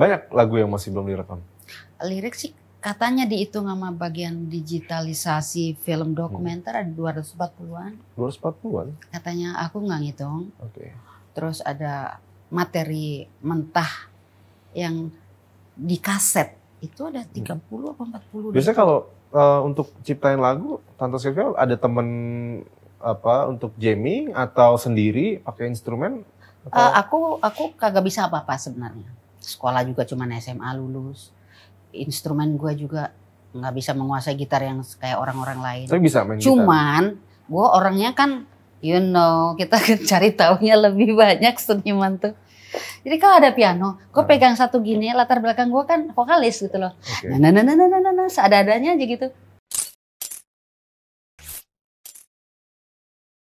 Banyak lagu yang masih belum direkam. Lirik sih katanya dihitung sama bagian digitalisasi film dokumenter hmm. ada 240-an. 240-an? Katanya aku nggak ngitung. Oke. Okay. Terus ada materi mentah yang di kaset itu ada 30 hmm. apa 40. Biasanya kalau uh, untuk ciptain lagu Tante Sylvia ada temen apa untuk jamming atau sendiri pakai instrumen? Atau? Uh, aku aku kagak bisa apa-apa sebenarnya sekolah juga cuman SMA lulus instrumen gue juga nggak bisa menguasai gitar yang kayak orang-orang lain. Tapi bisa main Cuman gue orangnya kan you know kita kan cari taunya lebih banyak seniman tuh. Jadi kalau ada piano, gue ah. pegang satu gini, latar belakang gue kan vokalis gitu loh. Okay. Nah, nah, nah, nah, nah, nah, nah, seadanya aja gitu.